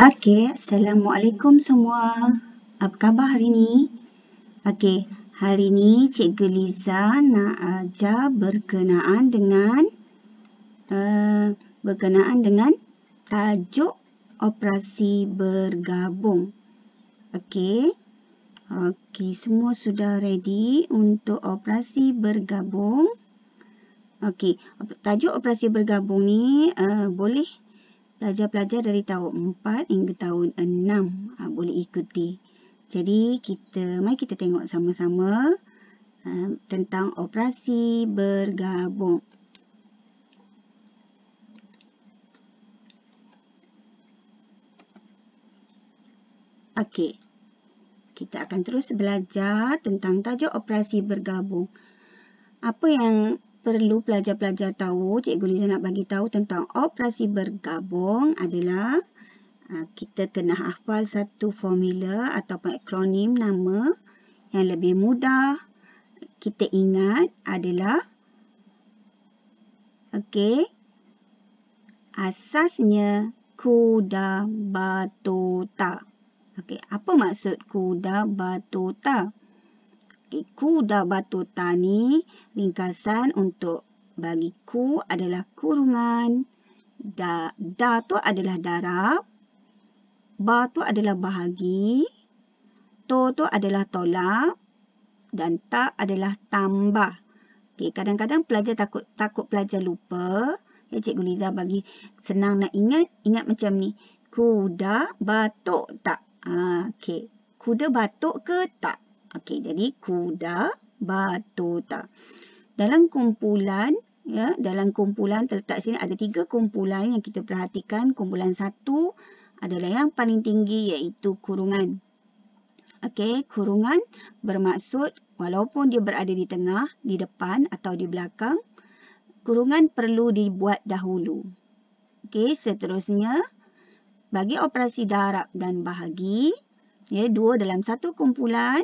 Okey, Assalamualaikum semua. Apa khabar hari ni? Okey, hari ni Cikgu Liza nak ajar berkenaan dengan uh, berkenaan dengan tajuk operasi bergabung. Okey. Okey, semua sudah ready untuk operasi bergabung. Okey, tajuk operasi bergabung ni uh, boleh pelajar-pelajar dari tahun 4 hingga tahun 6 ha, ah, boleh ikuti. Jadi kita mai kita tengok sama-sama ah, tentang operasi bergabung. Okey. Kita akan terus belajar tentang tajuk operasi bergabung. Apa yang perlu pelajar-pelajar tahu, Cikgu Liza nak bagi tahu tentang operasi bergabung adalah ah, kita kena hafal satu formula atau akronim nama yang lebih mudah kita ingat adalah okey asasnya kuda batota okey apa maksud kuda batota Ku da batu tani ringkasan untuk bagi ku adalah kurungan da, da tu adalah darab ba tu adalah bahagi to tu adalah tolak dan ta adalah tambah okey kadang-kadang pelajar takut takut pelajar lupa ya cik Guliza bagi senang nak ingat ingat macam ni kuda batuk tak ha, ah, okey kuda batuk ke tak Okey, jadi kuda batu batuta. Dalam kumpulan ya, dalam kumpulan terletak sini ada tiga kumpulan yang kita perhatikan. Kumpulan satu adalah yang paling tinggi iaitu kurungan. Okey, kurungan bermaksud walaupun dia berada di tengah, di depan atau di belakang, kurungan perlu dibuat dahulu. Okey, seterusnya bagi operasi darab dan bahagi, ya dua dalam satu kumpulan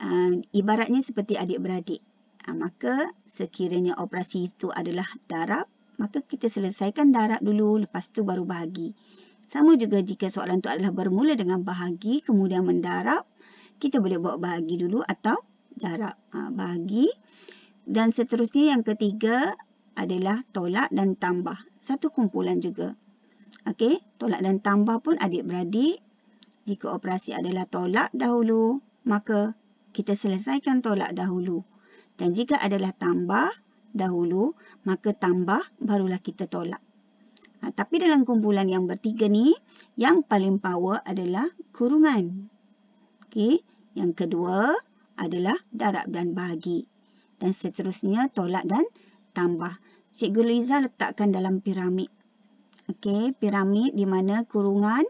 uh, ibaratnya seperti adik-beradik. Uh, maka sekiranya operasi itu adalah darab, maka kita selesaikan darab dulu, lepas tu baru bahagi. Sama juga jika soalan itu adalah bermula dengan bahagi, kemudian mendarab, kita boleh buat bahagi dulu atau darab uh, bahagi. Dan seterusnya yang ketiga adalah tolak dan tambah. Satu kumpulan juga. Okey, tolak dan tambah pun adik-beradik. Jika operasi adalah tolak dahulu, maka kita selesaikan tolak dahulu. Dan jika adalah tambah dahulu, maka tambah barulah kita tolak. Ha, tapi dalam kumpulan yang bertiga ni, yang paling power adalah kurungan. okay? yang kedua adalah darab dan bahagi. Dan seterusnya tolak dan tambah. Cikgu Liza letakkan dalam piramid. okay? piramid di mana kurungan.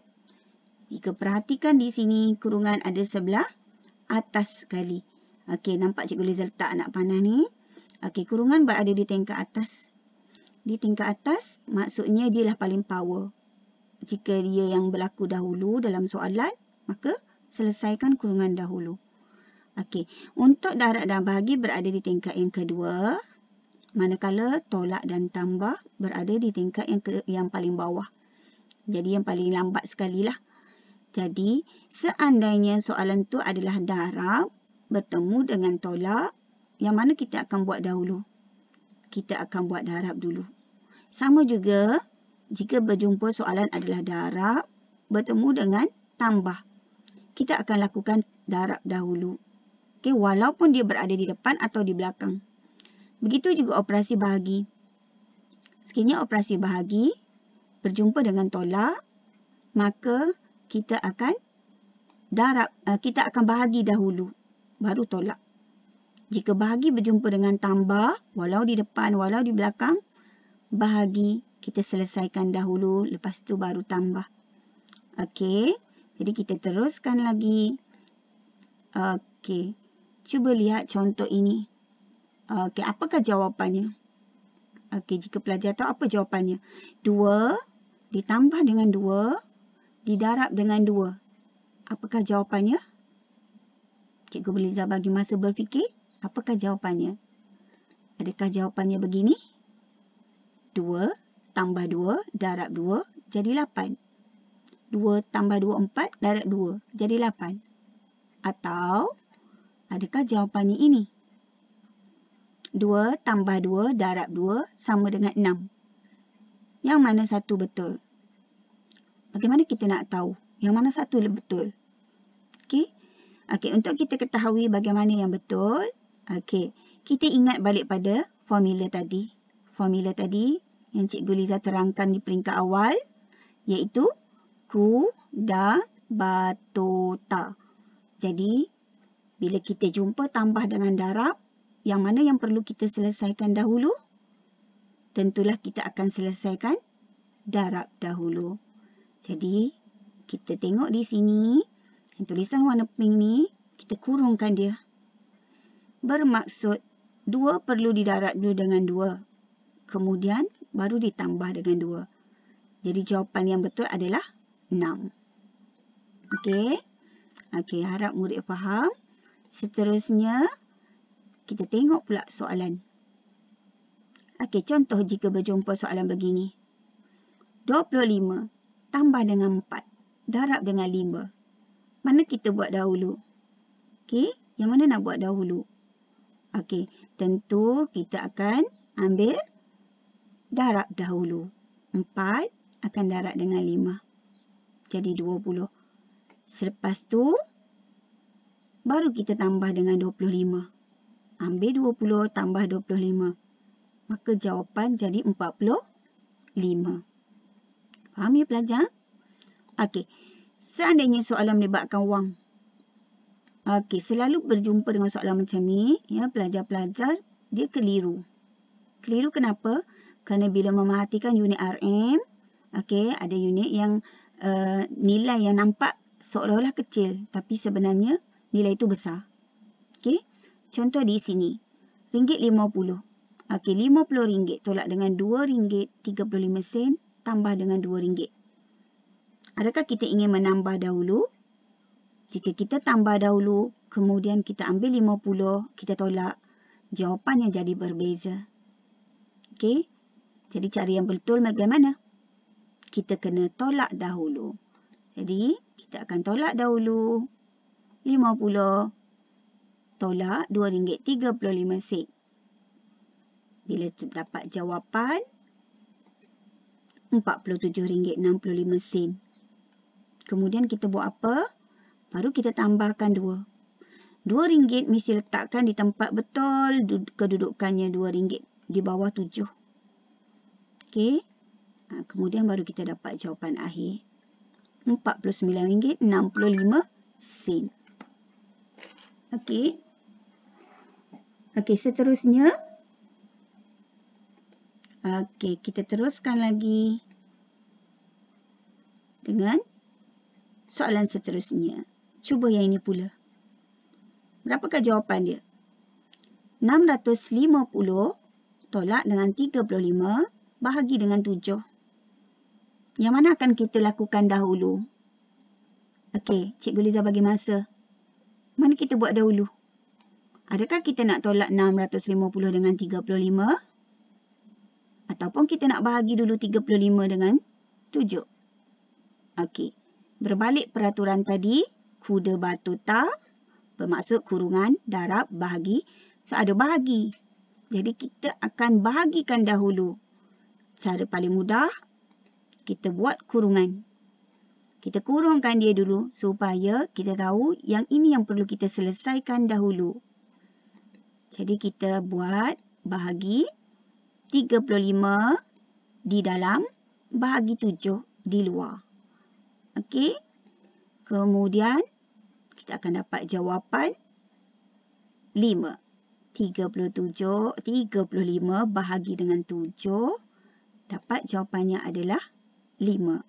Jika perhatikan di sini, kurungan ada sebelah atas sekali. Okey, nampak Cikgu Liza letak anak panah ni. Okey, kurungan berada di tingkat atas. Di tingkat atas, maksudnya dia lah paling power. Jika dia yang berlaku dahulu dalam soalan, maka selesaikan kurungan dahulu. Okey, untuk darat dan bahagi berada di tingkat yang kedua. Manakala tolak dan tambah berada di tingkat yang ke, yang paling bawah. Jadi yang paling lambat sekali lah. Jadi, seandainya soalan tu adalah darab bertemu dengan tolak, yang mana kita akan buat dahulu? Kita akan buat darab dulu. Sama juga, jika berjumpa soalan adalah darab bertemu dengan tambah. Kita akan lakukan darab dahulu. Okay, walaupun dia berada di depan atau di belakang. Begitu juga operasi bahagi. Sekiranya operasi bahagi berjumpa dengan tolak, maka kita akan darab, eh, kita akan bahagi dahulu, baru tolak. Jika bahagi berjumpa dengan tambah, walau di depan, walau di belakang, bahagi kita selesaikan dahulu, lepas tu baru tambah. Okey, jadi kita teruskan lagi. Okey, cuba lihat contoh ini. Okey, apakah jawapannya? Okey, jika pelajar tahu apa jawapannya? 2 ditambah dengan 2 didarab dengan 2. Apakah jawapannya? Cikgu Beliza bagi masa berfikir. Apakah jawapannya? Adakah jawapannya begini? 2 tambah 2 darab 2 jadi 8. 2 tambah 2 4 darab 2 jadi 8. Atau adakah jawapannya ini? 2 tambah 2 darab 2 sama dengan 6. Yang mana satu betul? Bagaimana kita nak tahu yang mana satu betul? Okey. Okey, untuk kita ketahui bagaimana yang betul, okey. Kita ingat balik pada formula tadi. Formula tadi yang Cikgu Liza terangkan di peringkat awal iaitu batu batota. Jadi bila kita jumpa tambah dengan darab, yang mana yang perlu kita selesaikan dahulu? Tentulah kita akan selesaikan darab dahulu. Jadi, kita tengok di sini, yang tulisan warna pink ni, kita kurungkan dia. Bermaksud, 2 perlu didarat dulu dengan 2. Kemudian, baru ditambah dengan 2. Jadi, jawapan yang betul adalah 6. Okey? Okey, harap murid faham. Seterusnya, kita tengok pula soalan. Okey, contoh jika berjumpa soalan begini. 25 tambah dengan 4. Darab dengan 5. Mana kita buat dahulu? Okey, yang mana nak buat dahulu? Okey, tentu kita akan ambil darab dahulu. 4 akan darab dengan 5. Jadi 20. Selepas tu, baru kita tambah dengan 25. Ambil 20 tambah 25. Maka jawapan jadi 45. 5. Faham ya pelajar? Okey. Seandainya soalan melibatkan wang. Okey, selalu berjumpa dengan soalan macam ni, ya pelajar-pelajar dia keliru. Keliru kenapa? Kerana bila memerhatikan unit RM, okey, ada unit yang uh, nilai yang nampak seolah-olah kecil, tapi sebenarnya nilai itu besar. Okey. Contoh di sini. RM50. Okey, RM50 tolak dengan RM2.35 tambah dengan RM2. Adakah kita ingin menambah dahulu? Jika kita tambah dahulu, kemudian kita ambil RM50, kita tolak. Jawapannya jadi berbeza. Okey? Jadi cari yang betul bagaimana? Kita kena tolak dahulu. Jadi, kita akan tolak dahulu. RM50. Tolak RM2.35. Bila dapat jawapan, RM47.65. Kemudian kita buat apa? Baru kita tambahkan 2. RM2 mesti letakkan di tempat betul kedudukannya RM2 di bawah 7. Okey. Ha, kemudian baru kita dapat jawapan akhir. RM49.65. Okey. Okey, seterusnya. Okey, kita teruskan lagi dengan soalan seterusnya. Cuba yang ini pula. Berapakah jawapan dia? 650 tolak dengan 35 bahagi dengan 7. Yang mana akan kita lakukan dahulu? Okey, Cikgu Liza bagi masa. Mana kita buat dahulu? Adakah kita nak tolak 650 dengan 35? 35? Ataupun kita nak bahagi dulu 35 dengan 7. Okey. Berbalik peraturan tadi. Kuda batu ta. Bermaksud kurungan darab bahagi. So ada bahagi. Jadi kita akan bahagikan dahulu. Cara paling mudah. Kita buat kurungan. Kita kurungkan dia dulu. Supaya kita tahu yang ini yang perlu kita selesaikan dahulu. Jadi kita buat bahagi. Bahagi. 35 di dalam bahagi 7 di luar. Okey. Kemudian kita akan dapat jawapan 5. 37, 35 bahagi dengan 7 dapat jawapannya adalah 5.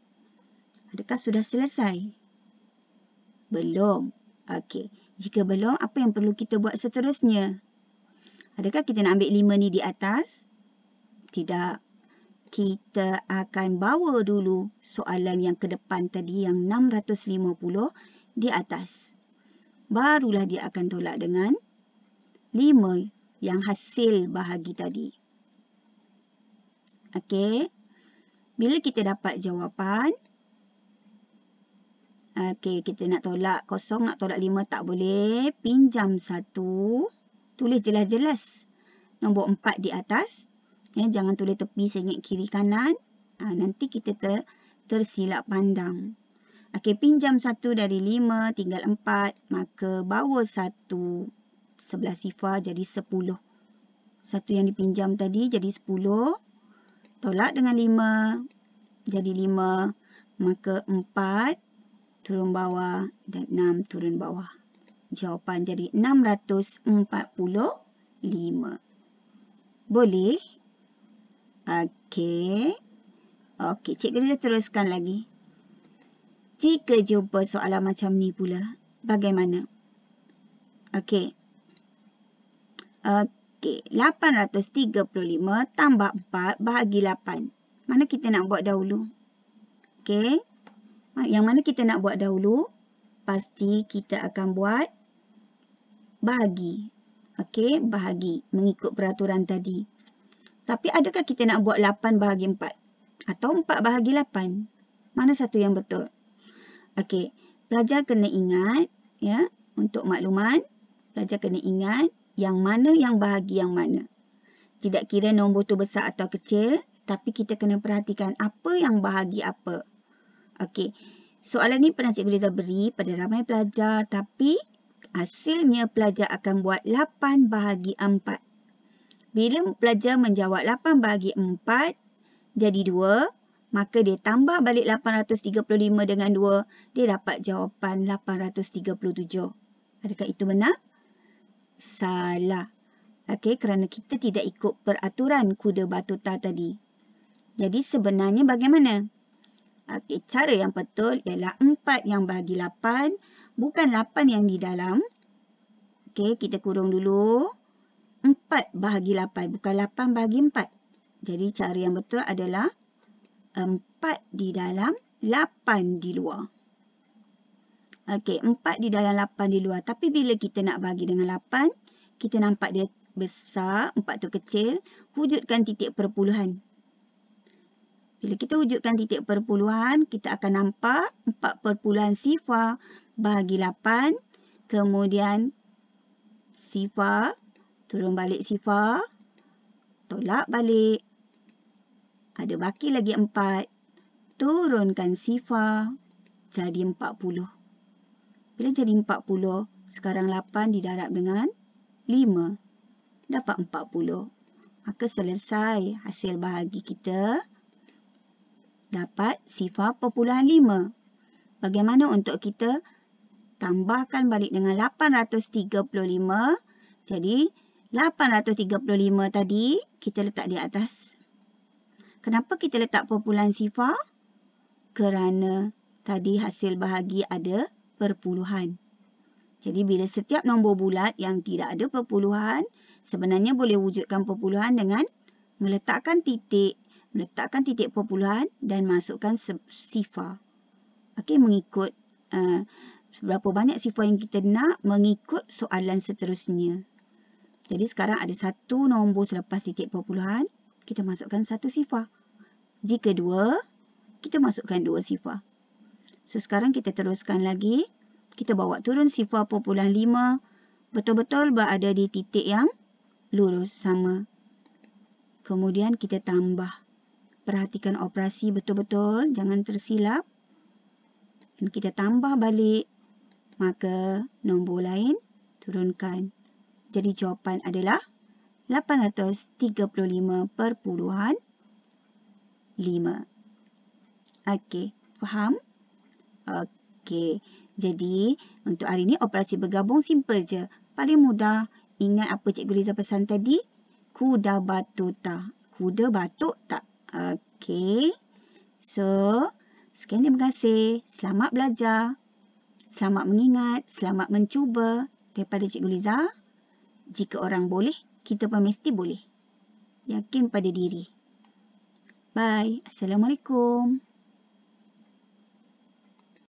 Adakah sudah selesai? Belum. Okey. Jika belum, apa yang perlu kita buat seterusnya? Adakah kita nak ambil 5 ni di atas? Tidak. Kita akan bawa dulu soalan yang ke depan tadi yang 650 di atas. Barulah dia akan tolak dengan 5 yang hasil bahagi tadi. Okey. Bila kita dapat jawapan. Okey, kita nak tolak kosong, nak tolak 5 tak boleh. Pinjam 1. Tulis jelas-jelas. Nombor 4 di atas. Ya, jangan tulis tepi sengit kiri kanan. Ha, nanti kita ter, tersilap pandang. Okey, pinjam satu dari lima tinggal 4. Maka bawa satu sebelah sifar jadi sepuluh. Satu yang dipinjam tadi jadi sepuluh. Tolak dengan lima jadi 5. Maka empat turun bawah dan enam turun bawah. Jawapan jadi enam ratus empat puluh lima. Boleh? Okey. Okey, cikgu dia teruskan lagi. Jika jumpa soalan macam ni pula, bagaimana? Okey. Okey, 835 tambah 4 bahagi 8. Mana kita nak buat dahulu? Okey. Yang mana kita nak buat dahulu? Pasti kita akan buat bahagi. Okey, bahagi mengikut peraturan tadi. Tapi adakah kita nak buat 8 bahagi 4? Atau 4 bahagi 8? Mana satu yang betul? Okey, pelajar kena ingat, ya, untuk makluman, pelajar kena ingat yang mana yang bahagi yang mana. Tidak kira nombor tu besar atau kecil, tapi kita kena perhatikan apa yang bahagi apa. Okey, soalan ni pernah Cikgu Liza beri pada ramai pelajar, tapi hasilnya pelajar akan buat 8 bahagi 4. Bila pelajar menjawab 8 bahagi 4 jadi 2, maka dia tambah balik 835 dengan 2, dia dapat jawapan 837. Adakah itu benar? Salah. Okey, kerana kita tidak ikut peraturan kuda batu ta tadi. Jadi sebenarnya bagaimana? Okey, cara yang betul ialah 4 yang bahagi 8, bukan 8 yang di dalam. Okey, kita kurung dulu. 4 bahagi 8. Bukan 8 bahagi 4. Jadi cara yang betul adalah 4 di dalam 8 di luar. Okey, 4 di dalam 8 di luar. Tapi bila kita nak bagi dengan 8, kita nampak dia besar, 4 tu kecil. Wujudkan titik perpuluhan. Bila kita wujudkan titik perpuluhan, kita akan nampak 4 perpuluhan sifar bahagi 8. Kemudian sifar Turun balik sifar. Tolak balik. Ada baki lagi empat, Turunkan sifar. Jadi empat puluh. Bila jadi empat puluh, sekarang lapan didarab dengan lima, Dapat empat puluh. Maka selesai hasil bahagi kita. Dapat sifar perpuluhan lima. Bagaimana untuk kita tambahkan balik dengan lapan ratus tiga puluh lima Jadi, 835 tadi kita letak di atas. Kenapa kita letak perpuluhan sifar? Kerana tadi hasil bahagi ada perpuluhan. Jadi bila setiap nombor bulat yang tidak ada perpuluhan, sebenarnya boleh wujudkan perpuluhan dengan meletakkan titik, meletakkan titik perpuluhan dan masukkan sifar. Okey, mengikut uh, eh, berapa banyak sifar yang kita nak mengikut soalan seterusnya. Jadi sekarang ada satu nombor selepas titik perpuluhan, kita masukkan satu sifar. Jika dua, kita masukkan dua sifar. So sekarang kita teruskan lagi, kita bawa turun sifar perpuluhan lima, betul-betul berada di titik yang lurus sama. Kemudian kita tambah. Perhatikan operasi betul-betul, jangan tersilap. Dan kita tambah balik, maka nombor lain turunkan. Jadi jawapan adalah 835.5. Okey, faham? Okey. Jadi untuk hari ini operasi bergabung simple je. Paling mudah ingat apa Cikgu Liza pesan tadi? Kuda batu tak? Kuda batuk tak? Okey. So, sekian terima kasih. Selamat belajar. Selamat mengingat, selamat mencuba daripada Cikgu Liza jika orang boleh, kita pun mesti boleh. Yakin pada diri. Bye. Assalamualaikum.